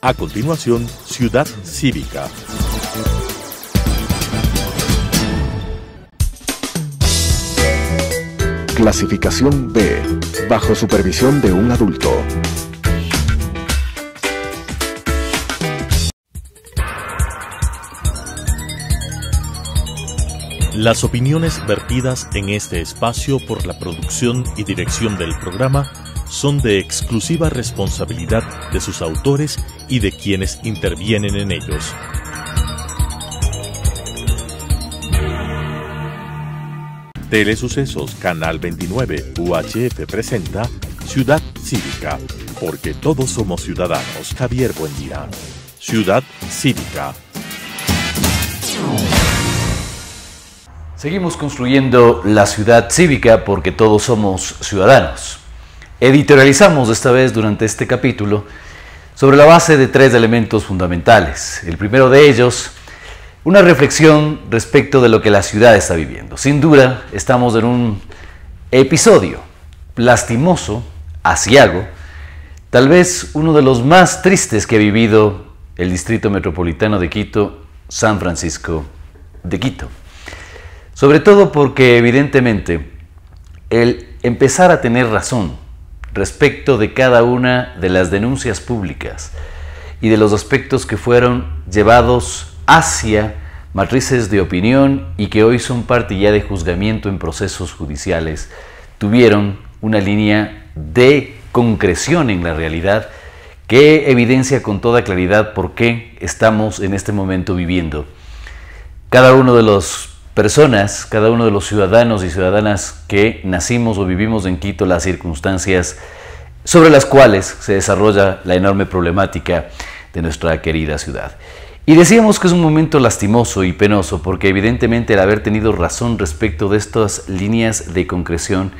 A continuación, Ciudad Cívica. Clasificación B, bajo supervisión de un adulto. Las opiniones vertidas en este espacio por la producción y dirección del programa son de exclusiva responsabilidad de sus autores y de quienes intervienen en ellos. Telesucesos Canal 29 UHF presenta Ciudad Cívica, porque todos somos ciudadanos. Javier Buendía. Ciudad Cívica. Seguimos construyendo la ciudad cívica porque todos somos ciudadanos. Editorializamos esta vez durante este capítulo sobre la base de tres elementos fundamentales. El primero de ellos, una reflexión respecto de lo que la ciudad está viviendo. Sin duda, estamos en un episodio lastimoso, asiago, tal vez uno de los más tristes que ha vivido el Distrito Metropolitano de Quito, San Francisco de Quito. Sobre todo porque evidentemente el empezar a tener razón respecto de cada una de las denuncias públicas y de los aspectos que fueron llevados hacia matrices de opinión y que hoy son parte ya de juzgamiento en procesos judiciales, tuvieron una línea de concreción en la realidad que evidencia con toda claridad por qué estamos en este momento viviendo. Cada uno de los personas, cada uno de los ciudadanos y ciudadanas que nacimos o vivimos en Quito, las circunstancias sobre las cuales se desarrolla la enorme problemática de nuestra querida ciudad. Y decíamos que es un momento lastimoso y penoso porque evidentemente el haber tenido razón respecto de estas líneas de concreción,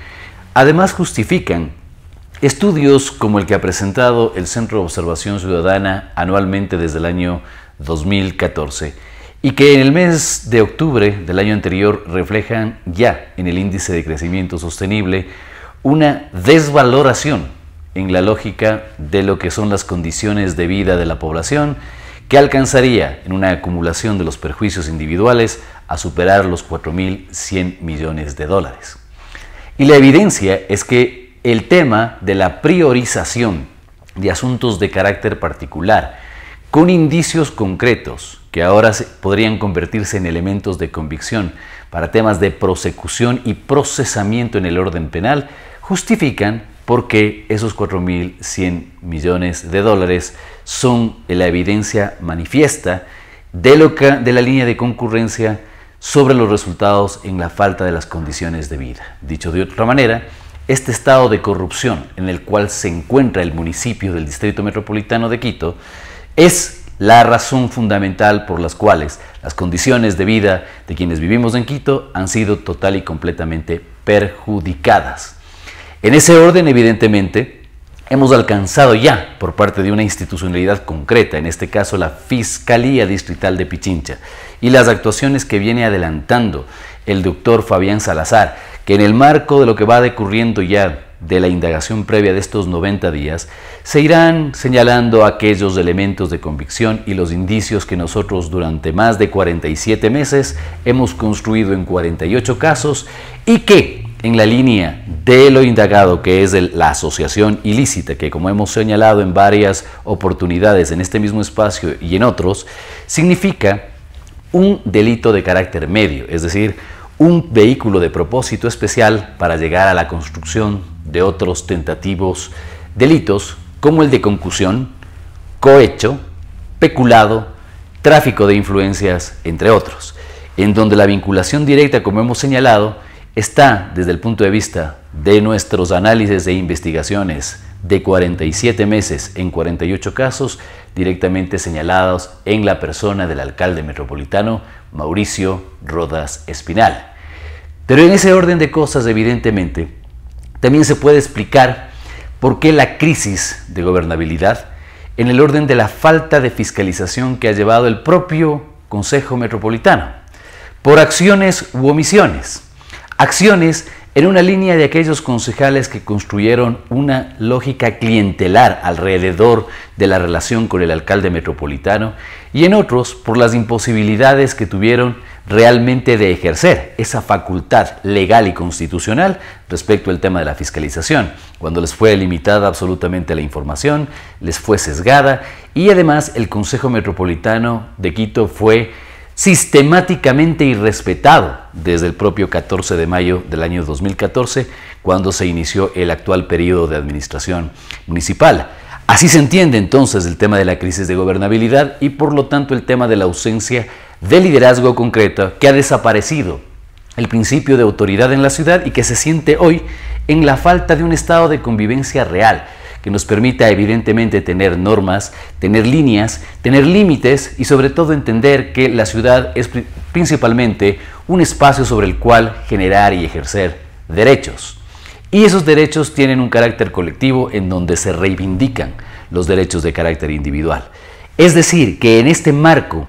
además justifican estudios como el que ha presentado el Centro de Observación Ciudadana anualmente desde el año 2014 y que en el mes de octubre del año anterior reflejan ya en el índice de crecimiento sostenible una desvaloración en la lógica de lo que son las condiciones de vida de la población que alcanzaría en una acumulación de los perjuicios individuales a superar los 4.100 millones de dólares. Y la evidencia es que el tema de la priorización de asuntos de carácter particular, con indicios concretos, que ahora podrían convertirse en elementos de convicción para temas de prosecución y procesamiento en el orden penal, justifican por qué esos 4.100 millones de dólares son la evidencia manifiesta de, de la línea de concurrencia sobre los resultados en la falta de las condiciones de vida. Dicho de otra manera, este estado de corrupción en el cual se encuentra el municipio del Distrito Metropolitano de Quito es la razón fundamental por las cuales las condiciones de vida de quienes vivimos en Quito han sido total y completamente perjudicadas. En ese orden, evidentemente, hemos alcanzado ya, por parte de una institucionalidad concreta, en este caso la Fiscalía Distrital de Pichincha, y las actuaciones que viene adelantando el doctor Fabián Salazar, que en el marco de lo que va decurriendo ya de la indagación previa de estos 90 días, se irán señalando aquellos elementos de convicción y los indicios que nosotros durante más de 47 meses hemos construido en 48 casos y que en la línea de lo indagado, que es la asociación ilícita, que como hemos señalado en varias oportunidades en este mismo espacio y en otros, significa un delito de carácter medio, es decir, un vehículo de propósito especial para llegar a la construcción de otros tentativos delitos como el de concusión, cohecho, peculado, tráfico de influencias, entre otros, en donde la vinculación directa, como hemos señalado, está desde el punto de vista de nuestros análisis e investigaciones de 47 meses en 48 casos directamente señalados en la persona del alcalde metropolitano Mauricio Rodas Espinal. Pero en ese orden de cosas, evidentemente, también se puede explicar por qué la crisis de gobernabilidad en el orden de la falta de fiscalización que ha llevado el propio Consejo Metropolitano, por acciones u omisiones. Acciones en una línea de aquellos concejales que construyeron una lógica clientelar alrededor de la relación con el alcalde metropolitano y en otros por las imposibilidades que tuvieron realmente de ejercer esa facultad legal y constitucional respecto al tema de la fiscalización, cuando les fue limitada absolutamente la información, les fue sesgada y además el Consejo Metropolitano de Quito fue sistemáticamente irrespetado desde el propio 14 de mayo del año 2014, cuando se inició el actual periodo de administración municipal. Así se entiende entonces el tema de la crisis de gobernabilidad y por lo tanto el tema de la ausencia de liderazgo concreto que ha desaparecido el principio de autoridad en la ciudad y que se siente hoy en la falta de un estado de convivencia real que nos permita evidentemente tener normas, tener líneas, tener límites y sobre todo entender que la ciudad es principalmente un espacio sobre el cual generar y ejercer derechos. Y esos derechos tienen un carácter colectivo en donde se reivindican los derechos de carácter individual. Es decir, que en este marco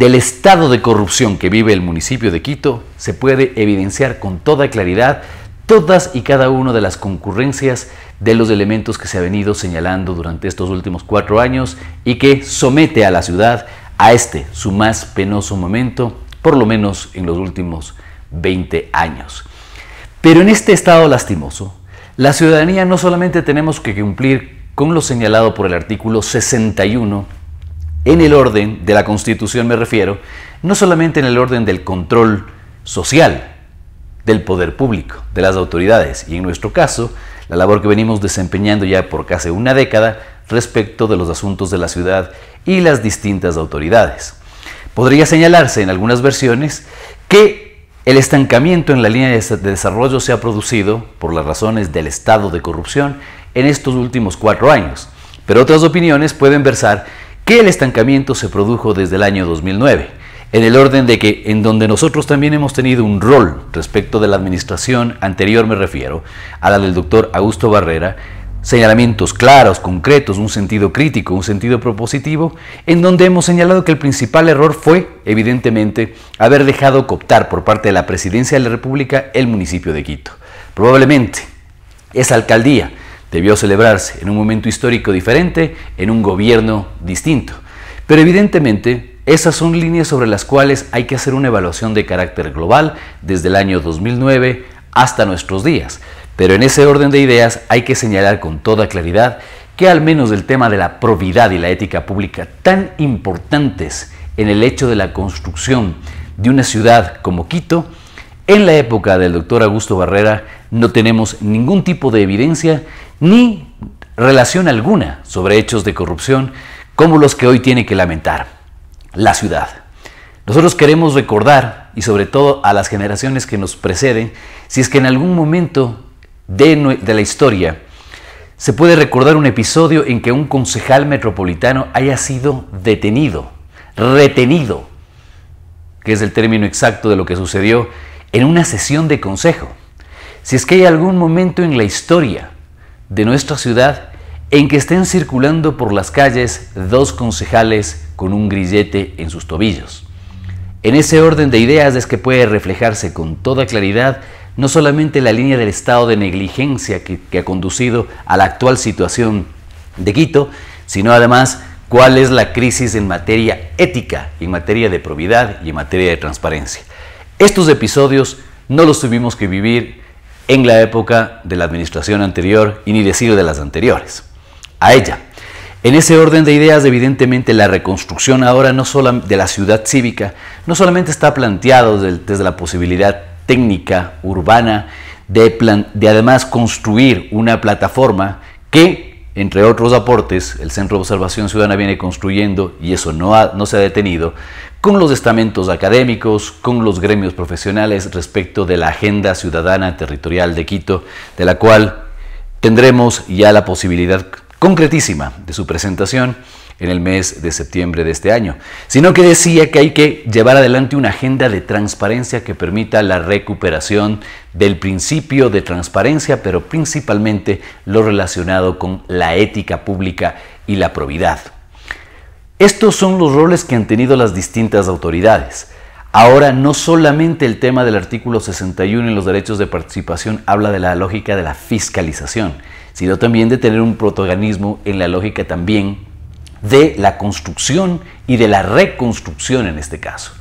del estado de corrupción que vive el municipio de Quito se puede evidenciar con toda claridad todas y cada una de las concurrencias de los elementos que se ha venido señalando durante estos últimos cuatro años y que somete a la ciudad a este, su más penoso momento, por lo menos en los últimos 20 años. Pero en este estado lastimoso, la ciudadanía no solamente tenemos que cumplir con lo señalado por el artículo 61 en el orden de la Constitución me refiero, no solamente en el orden del control social, del poder público, de las autoridades, y en nuestro caso, la labor que venimos desempeñando ya por casi una década respecto de los asuntos de la ciudad y las distintas autoridades. Podría señalarse en algunas versiones que el estancamiento en la línea de desarrollo se ha producido por las razones del estado de corrupción en estos últimos cuatro años, pero otras opiniones pueden versar que el estancamiento se produjo desde el año 2009, en el orden de que en donde nosotros también hemos tenido un rol respecto de la administración anterior, me refiero, a la del doctor Augusto Barrera, señalamientos claros, concretos, un sentido crítico, un sentido propositivo, en donde hemos señalado que el principal error fue, evidentemente, haber dejado cooptar por parte de la Presidencia de la República el municipio de Quito. Probablemente esa alcaldía debió celebrarse en un momento histórico diferente, en un gobierno distinto. Pero evidentemente, esas son líneas sobre las cuales hay que hacer una evaluación de carácter global desde el año 2009 hasta nuestros días. Pero en ese orden de ideas hay que señalar con toda claridad que al menos el tema de la probidad y la ética pública tan importantes en el hecho de la construcción de una ciudad como Quito, en la época del doctor Augusto Barrera no tenemos ningún tipo de evidencia ni relación alguna sobre hechos de corrupción como los que hoy tiene que lamentar la ciudad. Nosotros queremos recordar, y sobre todo a las generaciones que nos preceden, si es que en algún momento de, la historia se puede recordar un episodio en que un concejal metropolitano haya sido detenido, retenido, que es el término exacto de lo que sucedió en una sesión de consejo. Si es que hay algún momento en la historia de nuestra ciudad en que estén circulando por las calles dos concejales con un grillete en sus tobillos. En ese orden de ideas es que puede reflejarse con toda claridad no solamente la línea del estado de negligencia que, ha conducido a la actual situación de Quito, sino además cuál es la crisis en materia ética, en materia de probidad y en materia de transparencia. Estos episodios no los tuvimos que vivir en la época de la administración anterior y ni decir de las anteriores. A ella. En ese orden de ideas, evidentemente, la reconstrucción ahora no solo de la ciudad cívica no solamente está planteado desde la posibilidad técnica urbana de, plan de además construir una plataforma que, entre otros aportes, el Centro de Observación Ciudadana viene construyendo y eso no, no se ha detenido, con los estamentos académicos, con los gremios profesionales respecto de la Agenda Ciudadana Territorial de Quito, de la cual tendremos ya la posibilidad concretísima de su presentación en el mes de septiembre de este año, sino que decía que hay que llevar adelante una agenda de transparencia que permita la recuperación del principio de transparencia, pero principalmente lo relacionado con la ética pública y la probidad. Estos son los roles que han tenido las distintas autoridades. Ahora, no solamente el tema del artículo 61 en los derechos de participación habla de la lógica de la fiscalización, sino también de tener un protagonismo en la lógica también de la construcción y de la reconstrucción en este caso.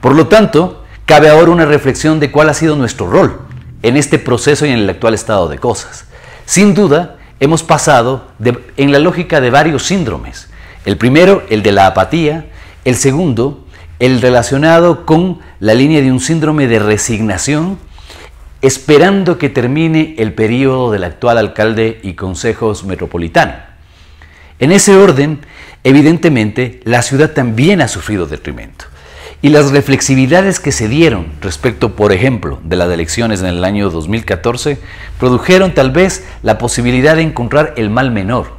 Por lo tanto, cabe ahora una reflexión de cuál ha sido nuestro rol en este proceso y en el actual estado de cosas. Sin duda, hemos pasado en la lógica de varios síndromes. El primero, el de la apatía. El segundo, el relacionado con la línea de un síndrome de resignación, esperando que termine el periodo del actual alcalde y consejos metropolitano. En ese orden, evidentemente, la ciudad también ha sufrido detrimento. Y las reflexividades que se dieron respecto, por ejemplo, de las elecciones en el año 2014, produjeron tal vez la posibilidad de encontrar el mal menor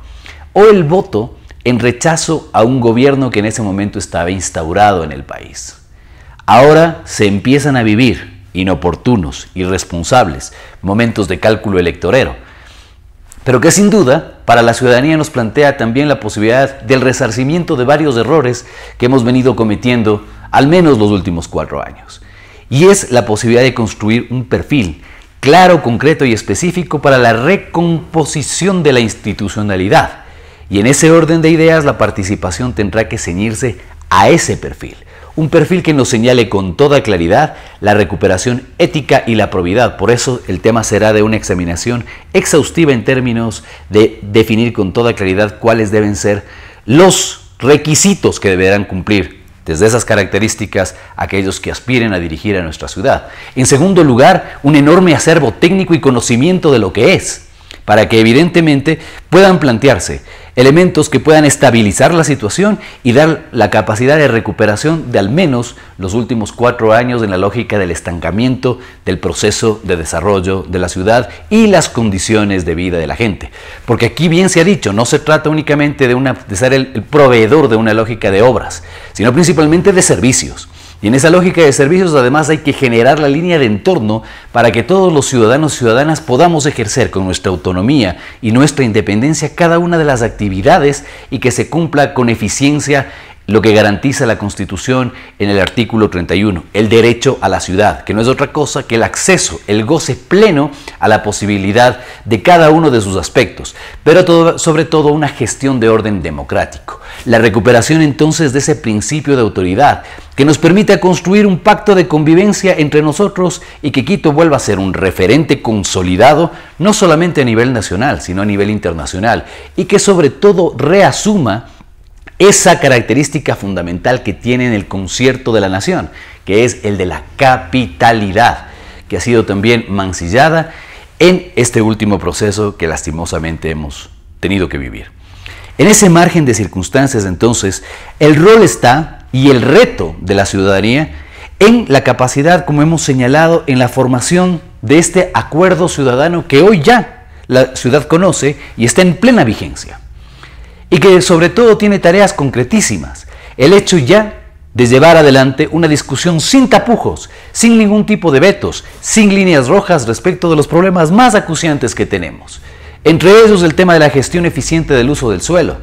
o el voto en rechazo a un gobierno que en ese momento estaba instaurado en el país. Ahora se empiezan a vivir inoportunos, irresponsables, momentos de cálculo electorero, pero que sin duda para la ciudadanía nos plantea también la posibilidad del resarcimiento de varios errores que hemos venido cometiendo al menos los últimos cuatro años. Y es la posibilidad de construir un perfil claro, concreto y específico para la recomposición de la institucionalidad y en ese orden de ideas la participación tendrá que ceñirse a ese perfil, un perfil que nos señale con toda claridad la recuperación ética y la probidad. Por eso el tema será de una examinación exhaustiva en términos de definir con toda claridad cuáles deben ser los requisitos que deberán cumplir desde esas características aquellos que aspiren a dirigir a nuestra ciudad. En segundo lugar, un enorme acervo técnico y conocimiento de lo que es, para que evidentemente puedan plantearse elementos que puedan estabilizar la situación y dar la capacidad de recuperación de al menos los últimos cuatro años en la lógica del estancamiento del proceso de desarrollo de la ciudad y las condiciones de vida de la gente. Porque aquí bien se ha dicho, no se trata únicamente de, ser el proveedor de una lógica de obras, sino principalmente de servicios. Y en esa lógica de servicios además hay que generar la línea de entorno para que todos los ciudadanos y ciudadanas podamos ejercer con nuestra autonomía y nuestra independencia cada una de las actividades y que se cumpla con eficiencia lo que garantiza la Constitución en el artículo 31, el derecho a la ciudad, que no es otra cosa que el acceso, el goce pleno a la posibilidad de cada uno de sus aspectos, pero sobre todo una gestión de orden democrático. La recuperación entonces de ese principio de autoridad que nos permita construir un pacto de convivencia entre nosotros y que Quito vuelva a ser un referente consolidado, no solamente a nivel nacional, sino a nivel internacional, y que sobre todo reasuma esa característica fundamental que tiene en el concierto de la nación, que es el de la capitalidad, que ha sido también mancillada en este último proceso que lastimosamente hemos tenido que vivir. En ese margen de circunstancias, entonces, el rol está y el reto de la ciudadanía en la capacidad, como hemos señalado, en la formación de este acuerdo ciudadano que hoy ya la ciudad conoce y está en plena vigencia y que sobre todo tiene tareas concretísimas. El hecho ya de llevar adelante una discusión sin tapujos, sin ningún tipo de vetos, sin líneas rojas respecto de los problemas más acuciantes que tenemos. Entre ellos el tema de la gestión eficiente del uso del suelo.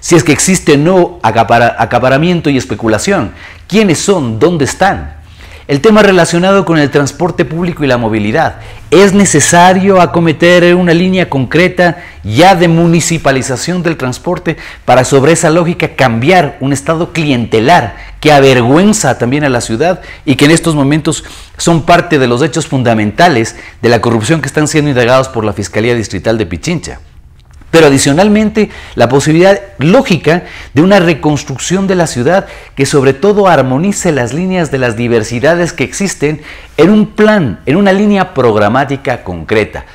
Si es que existe no acaparamiento y especulación, ¿quiénes son? ¿Dónde están? El tema relacionado con el transporte público y la movilidad. Es necesario acometer una línea concreta ya de municipalización del transporte para sobre esa lógica cambiar un estado clientelar que avergüenza también a la ciudad y que en estos momentos son parte de los hechos fundamentales de la corrupción que están siendo indagados por la Fiscalía Distrital de Pichincha pero adicionalmente la posibilidad lógica de una reconstrucción de la ciudad que sobre todo armonice las líneas de las diversidades que existen en un plan, en una línea programática concreta,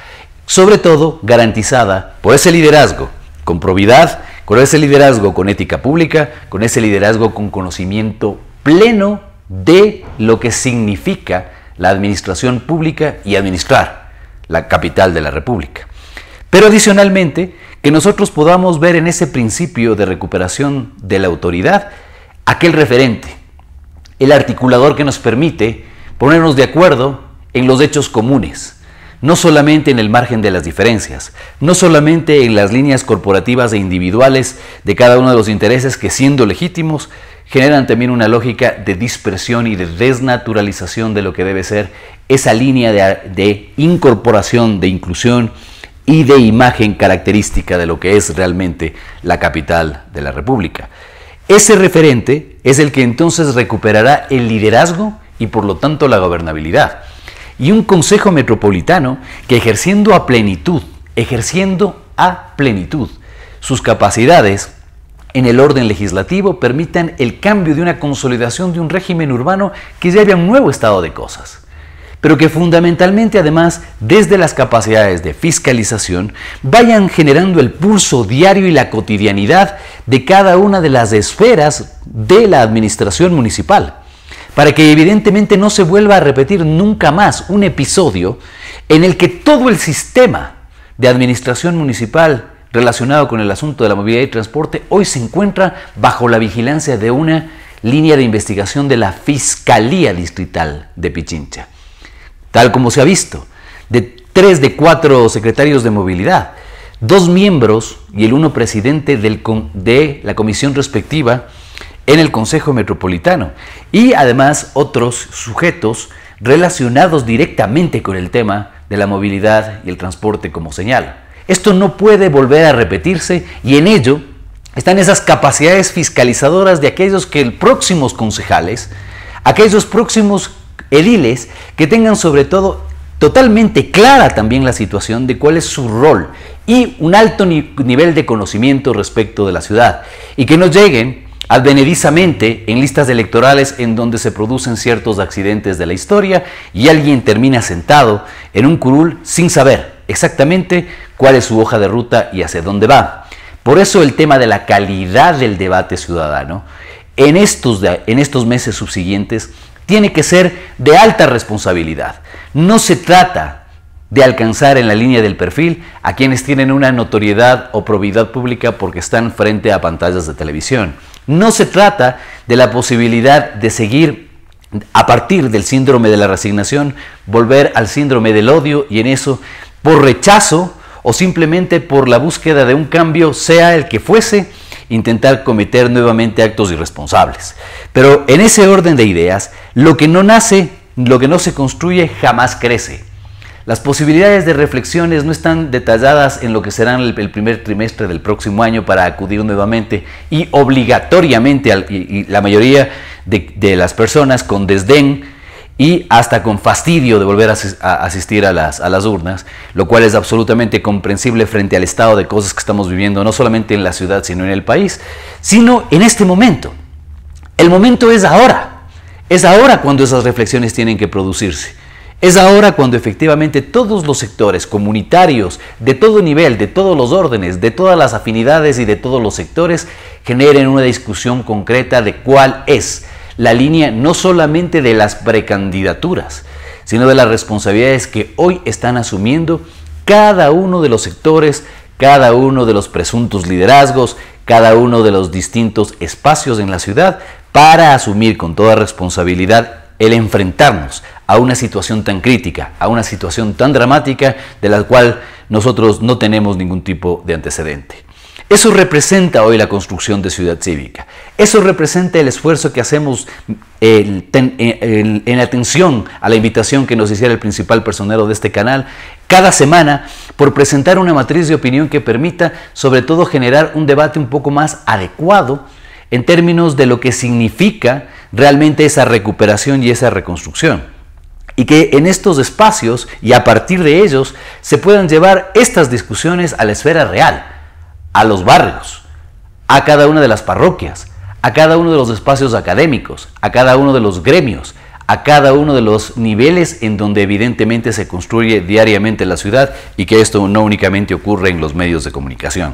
sobre todo garantizada por ese liderazgo, con probidad, con ese liderazgo con ética pública, con ese liderazgo con conocimiento pleno de lo que significa la administración pública y administrar la capital de la República. Pero adicionalmente, que nosotros podamos ver en ese principio de recuperación de la autoridad aquel referente, el articulador que nos permite ponernos de acuerdo en los hechos comunes, no solamente en el margen de las diferencias, no solamente en las líneas corporativas e individuales de cada uno de los intereses que siendo legítimos generan también una lógica de dispersión y de desnaturalización de lo que debe ser esa línea de, de incorporación, de inclusión y de imagen característica de lo que es realmente la capital de la República. Ese referente es el que entonces recuperará el liderazgo y por lo tanto la gobernabilidad. Y un Consejo Metropolitano que ejerciendo a plenitud, ejerciendo a plenitud sus capacidades en el orden legislativo permitan el cambio de una consolidación de un régimen urbano que ya a un nuevo estado de cosas pero que fundamentalmente además desde las capacidades de fiscalización vayan generando el pulso diario y la cotidianidad de cada una de las esferas de la administración municipal, para que evidentemente no se vuelva a repetir nunca más un episodio en el que todo el sistema de administración municipal relacionado con el asunto de la movilidad y transporte hoy se encuentra bajo la vigilancia de una línea de investigación de la Fiscalía Distrital de Pichincha tal como se ha visto, de tres de cuatro secretarios de movilidad, dos miembros y el uno presidente de la comisión respectiva en el Consejo Metropolitano y además otros sujetos relacionados directamente con el tema de la movilidad y el transporte como señal. Esto no puede volver a repetirse y en ello están esas capacidades fiscalizadoras de aquellos que el próximos concejales, aquellos próximos ediles que tengan sobre todo totalmente clara también la situación de cuál es su rol y un alto nivel de conocimiento respecto de la ciudad y que no lleguen advenedizamente en listas electorales en donde se producen ciertos accidentes de la historia y alguien termina sentado en un curul sin saber exactamente cuál es su hoja de ruta y hacia dónde va. Por eso el tema de la calidad del debate ciudadano en estos, en estos meses subsiguientes tiene que ser de alta responsabilidad. No se trata de alcanzar en la línea del perfil a quienes tienen una notoriedad o probidad pública porque están frente a pantallas de televisión. No se trata de la posibilidad de seguir a partir del síndrome de la resignación, volver al síndrome del odio y en eso, por rechazo o simplemente por la búsqueda de un cambio, sea el que fuese, intentar cometer nuevamente actos irresponsables. Pero en ese orden de ideas, lo que no nace, lo que no se construye, jamás crece. Las posibilidades de reflexiones no están detalladas en lo que será el primer trimestre del próximo año para acudir nuevamente y obligatoriamente, y la mayoría de las personas con desdén, y hasta con fastidio de volver a asistir a las, urnas, lo cual es absolutamente comprensible frente al estado de cosas que estamos viviendo, no solamente en la ciudad, sino en el país, sino en este momento. El momento es ahora, es ahora cuando esas reflexiones tienen que producirse. Es ahora cuando efectivamente todos los sectores comunitarios, de todo nivel, de todos los órdenes, de todas las afinidades y de todos los sectores, generen una discusión concreta de cuál es la línea no solamente de las precandidaturas, sino de las responsabilidades que hoy están asumiendo cada uno de los sectores, cada uno de los presuntos liderazgos, cada uno de los distintos espacios en la ciudad, para asumir con toda responsabilidad el enfrentarnos a una situación tan crítica, a una situación tan dramática de la cual nosotros no tenemos ningún tipo de antecedente. Eso representa hoy la construcción de ciudad cívica. Eso representa el esfuerzo que hacemos eh, en atención a la invitación que nos hiciera el principal personero de este canal cada semana por presentar una matriz de opinión que permita sobre todo generar un debate un poco más adecuado en términos de lo que significa realmente esa recuperación y esa reconstrucción y que en estos espacios y a partir de ellos se puedan llevar estas discusiones a la esfera real a los barrios, a cada una de las parroquias, a cada uno de los espacios académicos, a cada uno de los gremios, a cada uno de los niveles en donde evidentemente se construye diariamente la ciudad y que esto no únicamente ocurre en los medios de comunicación.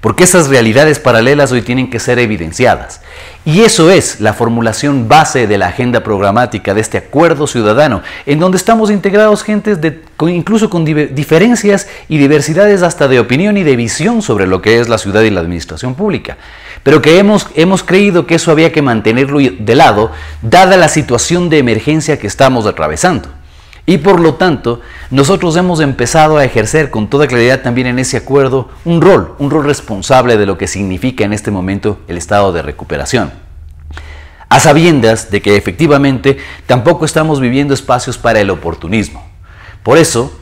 Porque esas realidades paralelas hoy tienen que ser evidenciadas. Y eso es la formulación base de la agenda programática de este acuerdo ciudadano, en donde estamos integrados gentes incluso con diferencias y diversidades hasta de opinión y de visión sobre lo que es la ciudad y la administración pública. Pero que hemos, hemos creído que eso había que mantenerlo de lado, dada la situación de emergencia que estamos atravesando. Y por lo tanto, nosotros hemos empezado a ejercer con toda claridad también en ese acuerdo un rol, un rol responsable de lo que significa en este momento el estado de recuperación. A sabiendas de que efectivamente tampoco estamos viviendo espacios para el oportunismo. Por eso,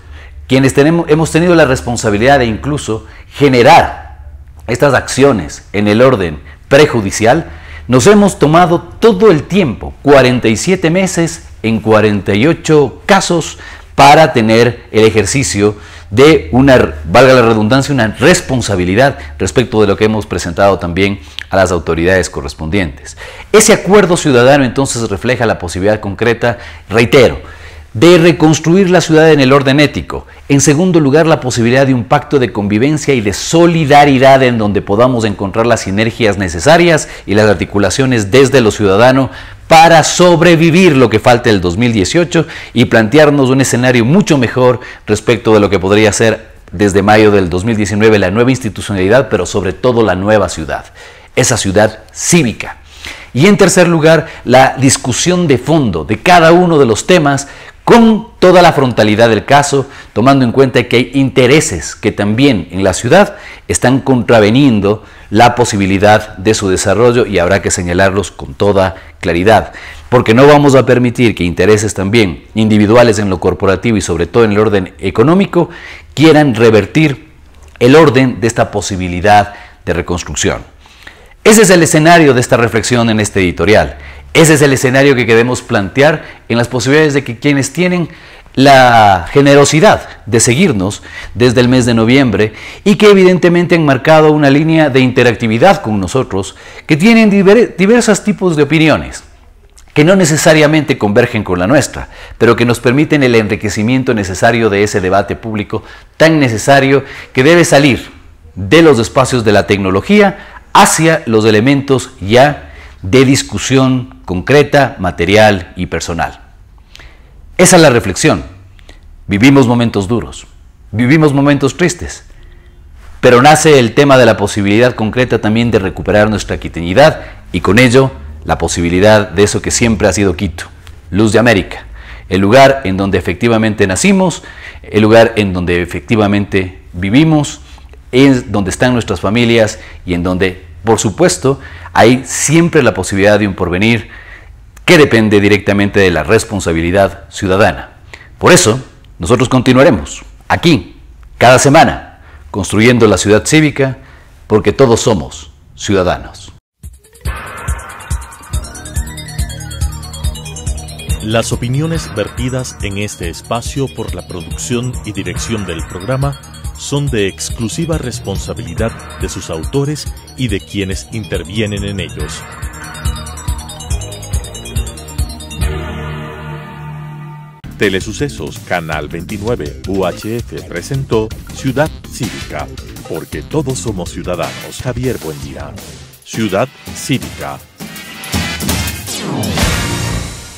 quienes hemos tenido la responsabilidad de incluso generar estas acciones en el orden prejudicial, nos hemos tomado todo el tiempo, 47 meses en 48 casos, para tener el ejercicio de una, valga la redundancia, una responsabilidad respecto de lo que hemos presentado también a las autoridades correspondientes. Ese acuerdo ciudadano entonces refleja la posibilidad concreta, reitero, de reconstruir la ciudad en el orden ético. En segundo lugar, la posibilidad de un pacto de convivencia y de solidaridad en donde podamos encontrar las sinergias necesarias y las articulaciones desde los ciudadanos... para sobrevivir lo que falta el 2018 y plantearnos un escenario mucho mejor respecto de lo que podría ser desde mayo del 2019 la nueva institucionalidad, pero sobre todo la nueva ciudad, esa ciudad cívica. Y en tercer lugar, la discusión de fondo de cada uno de los temas con toda la frontalidad del caso, tomando en cuenta que hay intereses que también en la ciudad están contraveniendo la posibilidad de su desarrollo y habrá que señalarlos con toda claridad, porque no vamos a permitir que intereses también individuales en lo corporativo y sobre todo en el orden económico quieran revertir el orden de esta posibilidad de reconstrucción. Ese es el escenario de esta reflexión en este editorial. Ese es el escenario que queremos plantear en las posibilidades de que quienes tienen la generosidad de seguirnos desde el mes de noviembre y que evidentemente han marcado una línea de interactividad con nosotros, que tienen diversas diversos tipos de opiniones que no necesariamente convergen con la nuestra, pero que nos permiten el enriquecimiento necesario de ese debate público tan necesario que debe salir de los espacios de la tecnología hacia los elementos ya de discusión concreta, material y personal. Esa es la reflexión. Vivimos momentos duros, vivimos momentos tristes, pero nace el tema de la posibilidad concreta también de recuperar nuestra quiteñidad y con ello la posibilidad de eso que siempre ha sido Quito, Luz de América, el lugar en donde efectivamente nacimos, el lugar en donde efectivamente vivimos, es donde están nuestras familias y en donde por supuesto, hay siempre la posibilidad de un porvenir que depende directamente de la responsabilidad ciudadana. Por eso, nosotros continuaremos aquí, cada semana, construyendo la ciudad cívica, porque todos somos ciudadanos. Las opiniones vertidas en este espacio por la producción y dirección del programa son de exclusiva responsabilidad de sus autores y de quienes intervienen en ellos. Telesucesos Canal 29 UHF presentó Ciudad Cívica, porque todos somos ciudadanos. Javier Buendía. Ciudad Cívica.